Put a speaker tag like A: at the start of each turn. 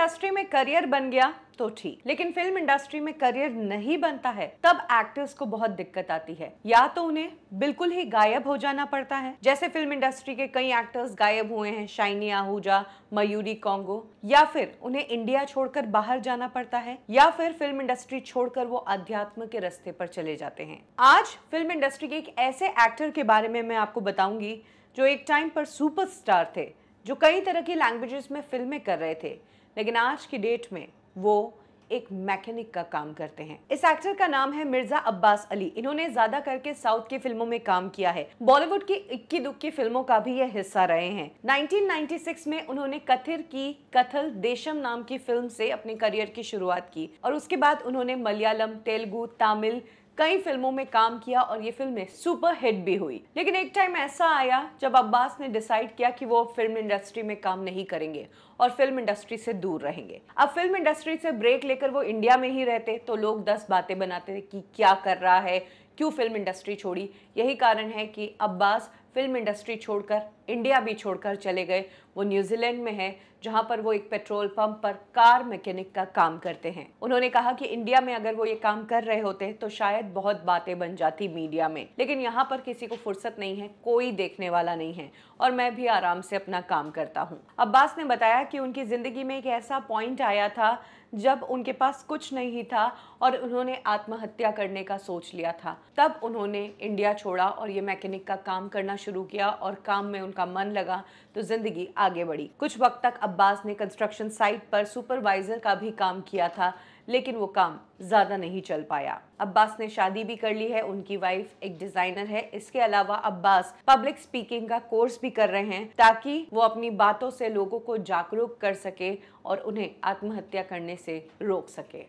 A: industry में career बन गया तो ठीक लेकिन फिल्म इंडस्ट्री में करियर नहीं बनता है तब एक्टर्स को बहुत दिक्कत आती है या तो उन्हें बिल्कुल ही गायब हो जाना पड़ता है जैसे फिल्म इंडस्ट्री के कई एक्टर्स गायब हुए हैं शाइनी आहूजा मयूरी कॉन्गो या फिर उन्हें इंडिया छोड़कर बाहर जाना पड़ता है या फिर फिल्म इंडस्ट्री छोड़कर वो अध्यात्म के रस्ते पर चले जाते हैं आज फिल्म इंडस्ट्री के एक ऐसे एक्टर के बारे में मैं आपको बताऊंगी जो एक टाइम पर सुपरस्टार थे जो कई तरह की लैंग्वेजेस में फिल्में कर रहे थे लेकिन आज की डेट में वो एक मैकेनिक का काम करते हैं इस एक्टर का नाम है मिर्जा अब्बास अली इन्होंने ज्यादा करके साउथ की फिल्मों में काम किया है बॉलीवुड की इक्की दुक्की फिल्मों का भी यह हिस्सा रहे हैं 1996 में उन्होंने कथिर की कथल देशम नाम की फिल्म से अपने करियर की शुरुआत की और उसके बाद उन्होंने मलयालम तेलुगु तमिल कई फिल्मों में काम किया और ये फिल्में सुपर हिट भी हुई लेकिन एक टाइम ऐसा आया जब अब्बास ने डिसाइड किया कि वो फिल्म इंडस्ट्री में काम नहीं करेंगे और फिल्म इंडस्ट्री से दूर रहेंगे अब फिल्म इंडस्ट्री से ब्रेक लेकर वो इंडिया में ही रहते तो लोग दस बातें बनाते कि क्या कर रहा है क्यों फिल्म इंडस्ट्री छोड़ी यही कारण है कि अब्बास फिल्म इंडस्ट्री छोड़कर इंडिया भी छोड़कर चले गए वो न्यूजीलैंड में है जहाँ पर वो एक पेट्रोल पंप पर कार मैकेनिक का काम करते हैं उन्होंने कहा कि इंडिया में अगर वो ये काम कर रहे होते तो शायद बहुत बातें बन जाती मीडिया में लेकिन यहाँ पर किसी को फुर्सत नहीं है कोई देखने वाला नहीं है और मैं भी आराम से अपना काम करता हूँ अब्बास ने बताया कि उनकी ज़िंदगी में एक ऐसा पॉइंट आया था जब उनके पास कुछ नहीं था और उन्होंने आत्महत्या करने का सोच लिया था तब उन्होंने इंडिया छोड़ा और ये मैकेनिक का काम करना शुरू किया और काम में उनका मन लगा तो ज़िंदगी आगे बढ़ी कुछ वक्त तक अब्बास ने कंस्ट्रक्शन साइट पर सुपरवाइज़र का भी काम किया था लेकिन वो काम ज़्यादा नहीं चल पाया अब्बास ने शादी भी कर ली है उनकी वाइफ एक डिज़ाइनर है इसके अलावा अब्बास पब्लिक स्पीकिंग का कोर्स भी कर रहे हैं ताकि वो अपनी बातों से लोगों को जागरूक कर सके और उन्हें आत्महत्या करने से रोक सके